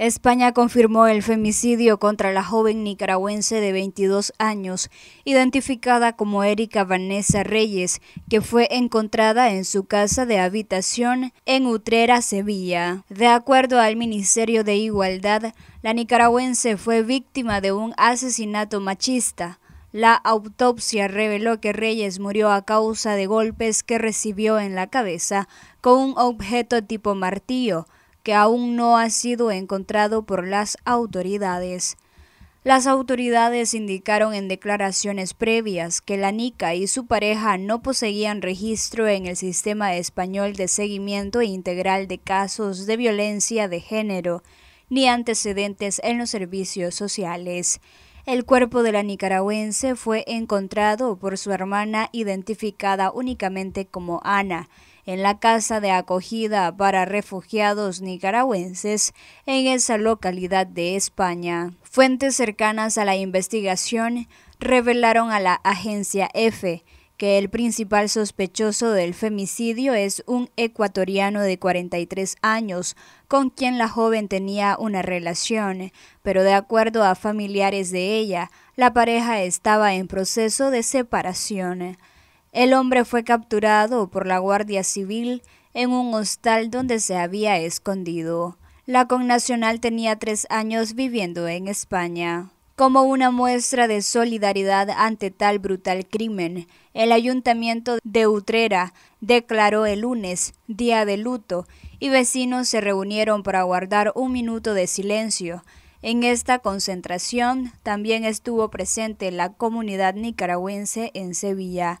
España confirmó el femicidio contra la joven nicaragüense de 22 años, identificada como Erika Vanessa Reyes, que fue encontrada en su casa de habitación en Utrera, Sevilla. De acuerdo al Ministerio de Igualdad, la nicaragüense fue víctima de un asesinato machista. La autopsia reveló que Reyes murió a causa de golpes que recibió en la cabeza con un objeto tipo martillo que aún no ha sido encontrado por las autoridades. Las autoridades indicaron en declaraciones previas que la Nica y su pareja no poseían registro en el Sistema Español de Seguimiento Integral de Casos de Violencia de Género ni antecedentes en los servicios sociales. El cuerpo de la nicaragüense fue encontrado por su hermana identificada únicamente como Ana en la Casa de Acogida para Refugiados Nicaragüenses en esa localidad de España. Fuentes cercanas a la investigación revelaron a la agencia EFE que el principal sospechoso del femicidio es un ecuatoriano de 43 años, con quien la joven tenía una relación, pero de acuerdo a familiares de ella, la pareja estaba en proceso de separación. El hombre fue capturado por la Guardia Civil en un hostal donde se había escondido. La connacional tenía tres años viviendo en España. Como una muestra de solidaridad ante tal brutal crimen, el ayuntamiento de Utrera declaró el lunes día de luto y vecinos se reunieron para guardar un minuto de silencio. En esta concentración también estuvo presente la comunidad nicaragüense en Sevilla.